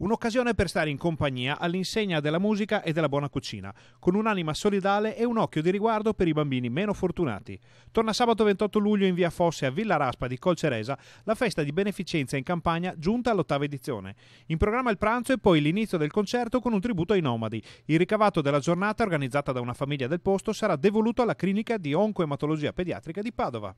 Un'occasione per stare in compagnia all'insegna della musica e della buona cucina, con un'anima solidale e un occhio di riguardo per i bambini meno fortunati. Torna sabato 28 luglio in via Fosse a Villa Raspa di Colceresa la festa di beneficenza in campagna giunta all'ottava edizione. In programma il pranzo e poi l'inizio del concerto con un tributo ai nomadi. Il ricavato della giornata organizzata da una famiglia del posto sarà devoluto alla clinica di oncoematologia pediatrica di Padova.